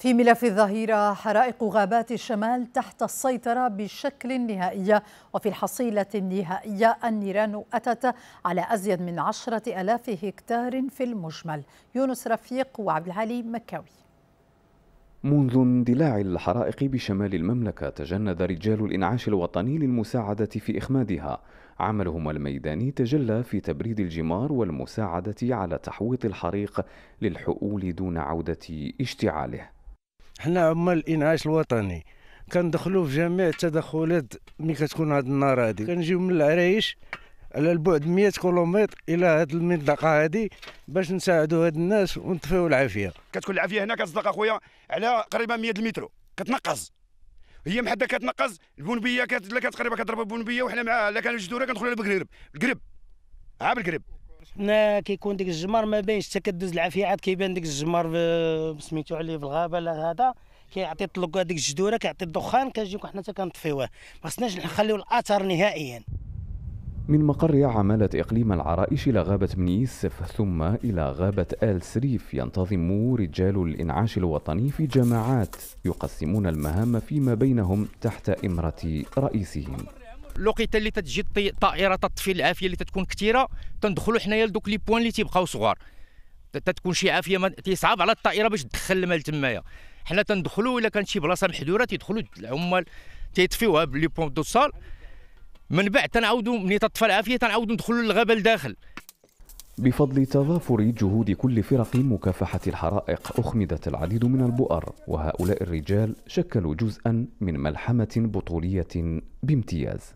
في ملف الظهيرة حرائق غابات الشمال تحت السيطرة بشكل نهائي وفي الحصيلة النهائية النيران أتت على أزيد من عشرة ألاف هكتار في المجمل يونس رفيق وعبد العالي مكاوي منذ اندلاع الحرائق بشمال المملكة تجند رجال الإنعاش الوطني للمساعدة في إخمادها عملهم الميداني تجلى في تبريد الجمار والمساعدة على تحويط الحريق للحقول دون عودة اشتعاله حنا عمال الانعاش الوطني كندخلوا في جميع التدخلات ملي كتكون هاد النار هادي كنجيو من العرايش على البعد 100 كيلومتر الى هاد المنطقه هادي باش نساعدوا هاد الناس ونطفيو العافيه كتكون العافيه هنا كتصدق اخويا على قريبه 100 المترو كتنقص هي محدا كتنقص البنبيه كت... تقريبا كتضرب البنبيه وحنا معاها لا كان جدوره كندخلوا لها بالقريب القرب عا بالقرب ما كيكون ديك الجمر ما باينش حتى كدوز العافيه عاد كيبان ديك الجمر سميتو عليه في الغابه لا هذا كيعطي طلق هذيك الجدوره كيعطي الدخان كنجيو حنا حتى كنطفيوه ما خصناش نخليو الاثر نهائيا من مقر عمالة إقليم العرائش إلى غابة منيسف ثم إلى غابة آل سريف ينتظم رجال الإنعاش الوطني في جماعات يقسمون المهام فيما بينهم تحت إمرة رئيسهم الوقيته اللي تتجي الطائره تطفي العافيه اللي تتكون كثيره تندخلوا حنايا لدوك لي بوان اللي تيبقاو صغار تتكون شي عافيه ما تيصعب على الطائره باش تدخل المال تمايا حنا تندخلوا الا كانت شي بلاصه محدوره تيدخلوا العمال تيطفيوها بلي بوان دو سال من بعد تنعاودوا ملي تطفى العافيه تنعاودوا ندخلوا للغابه لداخل بفضل تضافر جهود كل فرق مكافحة الحرائق أخمدت العديد من البؤر وهؤلاء الرجال شكلوا جزءا من ملحمة بطولية بامتياز